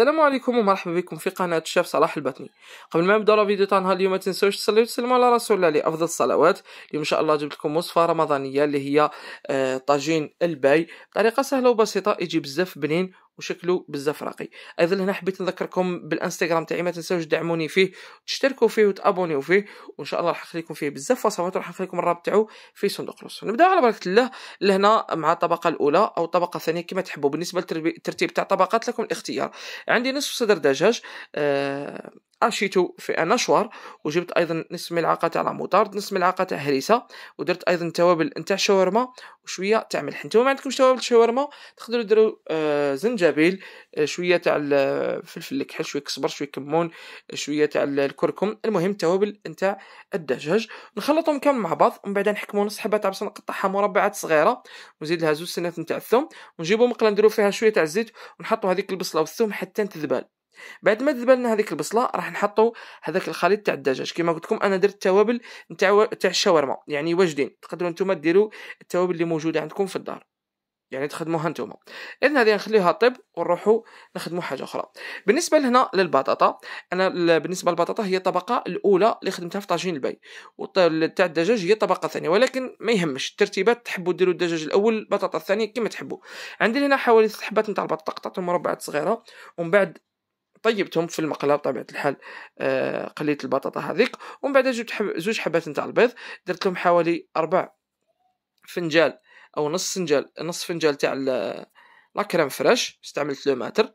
السلام عليكم ومرحبا بكم في قناة الشيف صلاح البطني قبل ما فيديو تاع نهار اليوم ما تنساوش تصليو وتسلموا على رسول الله لافضل الصلوات اليوم ان شاء الله جبت لكم وصفة رمضانية اللي هي آه، طاجين الباي طريقة سهلة وبسيطة يجي بزاف بنين وشكله بزاف راقي ايضا هنا حبيت نذكركم بالانستغرام تاعي ما تنساوش تدعموني فيه تشتركوا فيه وتابونيو فيه وان شاء الله راح نخليكم فيه بزاف وصفات راح نخليكم الرابط تاعو في صندوق الوصف نبدا على بركه الله لهنا مع الطبقه الاولى او الطبقه الثانيه كما تحبوا بالنسبه للترتيب تاع الطبقات لكم الاختيار عندي نصف صدر دجاج آه اشيتو في انشور وجبت ايضا نصف ملعقه تاع لاموطارد نصف ملعقه تاع هريسه ودرت ايضا توابل نتاع شاورما وشويه تاع ملح نتوما ما عندكمش توابل شاورما تقدروا ديروا آه، زنجبيل آه، شويه تاع الفلفل آه، الكحل شويه كسبر شويه كمون شويه تاع الكركم المهم التوابل نتاع الدجاج نخلطهم كامل مع بعض ومن بعد نحكموا نص حبه تاع بصل نقطعها مربعات صغيره ونزيد لها زوج سنات نتاع الثوم ونجيبوا مقله نديروا فيها شويه تاع الزيت ونحطوا هذيك البصله والثوم حتى تذبل بعد ما تذبلنا هذيك البصله راح نحطوا هذاك الخليط تاع الدجاج كما قلت لكم انا درت التوابل نتاع تاع الشاورما يعني واجدين تقدروا نتوما ديروا التوابل اللي موجوده عندكم في الدار يعني تخدموها نتوما اذا هذه نخليوها طيب ونروحوا نخدموا حاجه اخرى بالنسبه لهنا للبطاطا انا بالنسبه للبطاطا هي الطبقه الاولى اللي خدمتها في طاجين البي تاع الدجاج هي الطبقه الثانيه ولكن ما يهمش الترتيبات تحبوا ديروا الدجاج الاول البطاطا الثانيه كما تحبوا عندي هنا حوالي ثلاث حبات نتاع البطاطا قطعتهم مربعات صغيره ومن بعد طيبتهم في المقله بطبيعه الحال آه قليت البطاطا هذيك ومن بعد جبت حب زوج حبات نتاع البيض درت لهم حوالي اربع فنجال او نص فنجال نص فنجال تاع لا كريم فريش استعملت لو ماتر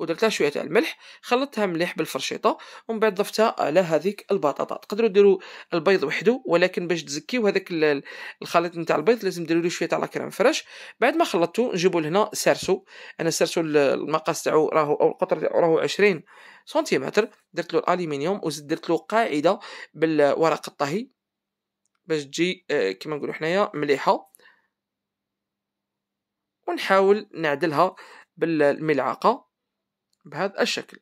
ودرت شويه تاع الملح خلطتها مليح بالفرشيطه ومن بعد ضفتها على هذيك البطاطا تقدروا ديروا البيض وحده ولكن باش تزكيو هذاك الخليط نتاع البيض لازم ديروا له شويه تاع لاكريم فريش بعد ما خلطتو نجيبوا لهنا سارسو انا سارسو المقاس تاعو راهو او القطر تاعو راهو 20 سنتيمتر درت له الالومنيوم وزدت درت له قاعده بالورق الطهي باش تجي آه، كيما نقولوا حنايا مليحه ونحاول نعدلها بالملعقه بهذا الشكل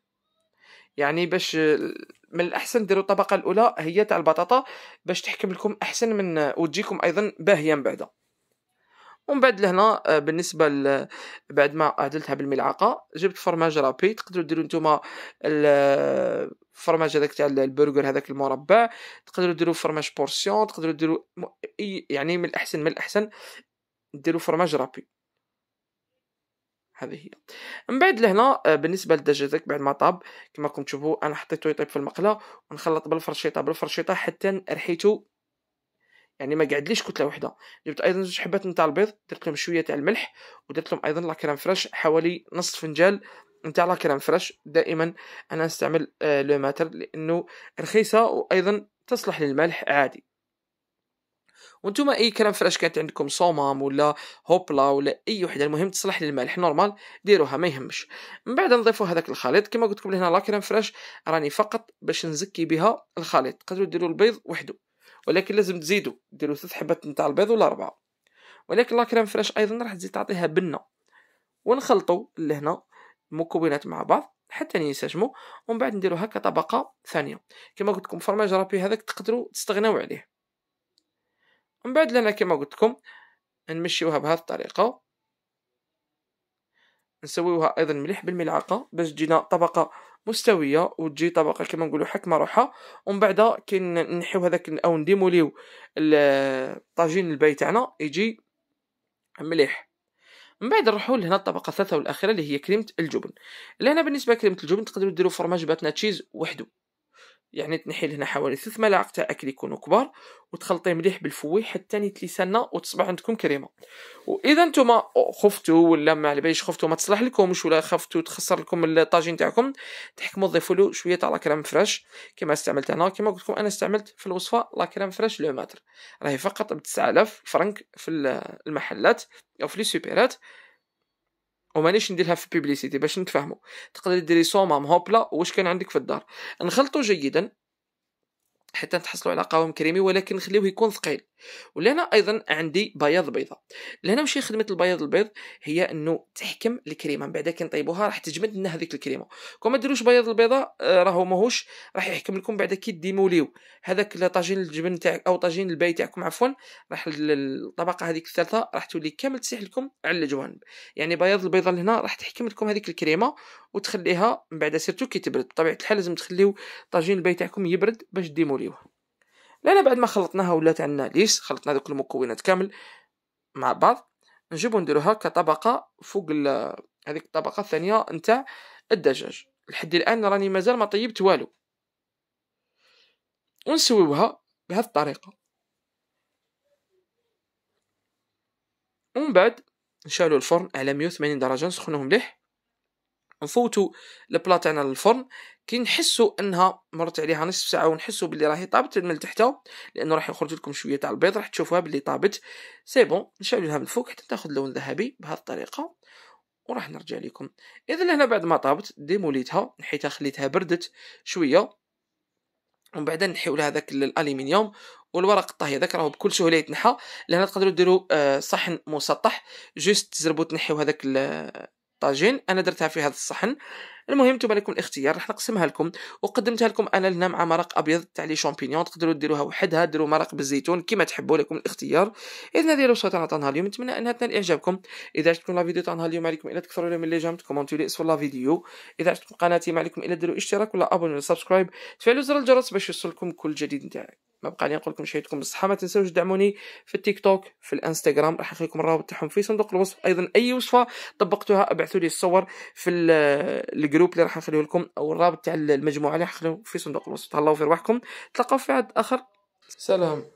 يعني باش من الاحسن ديروا الطبقه الاولى هي تاع البطاطا باش تحكم لكم احسن من وتجيكم ايضا باهيه من بعد ومن بعد لهنا آه، بالنسبه ل... بعد ما عدلتها بالملعقه جبت فرماج رابي تقدروا ديروا نتوما الفرماج هذاك تاع البرجر هذاك المربع تقدروا ديروا فرماج بورسيون تقدروا ديروا يعني من الاحسن من الاحسن ديروا فرماج رابي هذه هي من بعد لهنا آه، بالنسبه للدجاجك بعد ما طاب كما راكم تشوفوا انا حطيته يطيب في المقله ونخلط بالفرشيطه بالفرشيطه حتى ريحته يعني ما قعدليش كتله وحده جبت ايضا جوج حبات نتاع البيض درت لهم شويه تاع الملح ودرت لهم ايضا لاكريم فريش حوالي نص فنجال نتاع لاكريم فريش دائما انا نستعمل آه لو ماتر لانه رخيصه وايضا تصلح للملح عادي وانتم اي كلام فراش كانت عندكم صومام ولا هوبلا ولا اي وحده المهم تصلح للمالح نورمال ديروها ما يهمش من بعد نضيفوا هذاك الخليط كما قلت لكم لهنا لا كريم فراش راني فقط باش نزكي بها الخليط تقدروا ديروا البيض وحده ولكن لازم تزيدوا ديروا ثلاث حبات نتاع البيض ولا اربعه ولكن لا كريم فراش ايضا راح تزيد تعطيها بنه ونخلطوا لهنا المكونات مع بعض حتى ينسجموا ومن بعد نديرو هكا طبقه ثانيه كما قلت لكم فرماج رابي هذاك تقدروا تستغناو عليه من بعد لنا كما قلت لكم نمشيوها بهذه الطريقه نسويوها ايضا مليح بالملعقه باش تجينا طبقه مستويه وتجي طبقه كما نقولوا حكمه روحها ومن بعد كي نحيو هذاك او نديموليو الطاجين الباي تاعنا يجي مليح من بعد نروحوا لهنا الطبقه الثالثه والاخيره اللي هي كريمه الجبن لهنا بالنسبه لكريمه الجبن تقدروا ديروا فرماج باتنا تشيز وحده يعني تنحي هنا حوالي ثلث ملاعق تاع اكل يكونوا كبار وتخلطي مليح بالفوي حتى يتلسنا وتصبح عندكم كريمه واذا نتوما خفتوا ولا ما على باليش خفتوا ما تصلح لكمش ولا خفتوا تخسر لكم الطاجين تاعكم تحكموا تضيفوا له شويه تاع لا كريم فريش كما استعملت انا كما قلت لكم انا استعملت في الوصفه لا كريم فريش لو ماتر راهي فقط ب 9000 فرنك في المحلات او في لي سوبيرات ومانيش نديرها في بيبليسيتي باش نتفاهموا تقدر ديري سومام هوبلا واش كان عندك في الدار نخلطو جيدا حتى تحصلوا على قوام كريمي ولكن نخليوه يكون ثقيل ولهنا ايضا عندي بياض بيضه لهنا ماشي خدمه البياض البيض هي انه تحكم الكريمه من بعد كي نطيبوها راح تجمد لنا هذيك الكريمه كون ما ديروش بياض البيضه آه، راهو ماهوش راح يحكم لكم بعد كي ديموليو هذاك طاجين الجبن تاعك او طاجين الباي تاعكم عفوا راح الطبقه هذيك الثالثه راح تولي كامل تسيح لكم على الجوانب يعني بياض البيضه لهنا راح تحكم لكم هذيك الكريمه وتخليها من بعد سيرتو كي تبرد بطبيعه الحال لازم تخليو طاجين الباي تاعكم يبرد باش ديموليو لا لا بعد ما خلطناها ولات عندنا ليس خلطنا دوك المكونات كامل مع بعض نجيبو نديروها كطبقه فوق هذيك الطبقه الثانيه نتاع الدجاج لحد الان راني مازال ما طيبت والو ونسويوها بهذه الطريقه ومن بعد نشالو الفرن على 180 درجه نسخنوه مليح نفوتوا البلا تاعنا للفرن كي نحسوا انها مرت عليها نصف ساعه ونحسوا باللي راهي طابت من تحتها لانه راح يخرج لكم شويه تاع البيض راح تشوفوها باللي طابت سي بون نشعلوها من الفوق حتى تاخذ لون ذهبي بهذه الطريقه وراح نرجع لكم اذا هنا بعد ما طابت ديموليتها نحيتها خليتها بردت شويه ومن بعد نحيو لها ذاك الالومنيوم والورق الطهي هذاك راهو بكل سهوله يتنحى لهنا تقدروا ديروا آه، صحن مسطح جوست تزربوا تنحيو هذاك طاجين انا درتها في هذا الصحن المهم نتوما لكم الاختيار راح نقسمها لكم وقدمتها لكم انا لهنا مع مرق ابيض تاع لي شامبينيون تقدروا ديروها وحدها ديروا مرق بالزيتون كما تحبوا لكم الاختيار اذا ديروا صوتنا تاع نهار اليوم نتمنى انها تنال اعجابكم اذا عجبتكم لا فيديو تاع نهار اليوم عليكم الا تكثروا لي من لي جام تكومونتوا لي اسفل لا فيديو اذا عجبتكم قناتي ما عليكم الا ديروا اشتراك ولا ابون ولا سبسكرايب تفعلوا زر الجرس باش يوصلكم كل جديد نتاعي ما بقى لي نقول لكم شهيتكم بالصحه ما تنساوش تدعموني في التيك توك في الانستغرام راح نخلي لكم الروابط تاعهم في صندوق الوصف ايضا اي وصفه طبقتوها ابعثوا لي الصور في آه، الجروب اللي راح نخليه لكم او الرابط تاع المجموعه اللي راح في صندوق الوصف تهلاو في رواحكم تلقاو في عد اخر سلام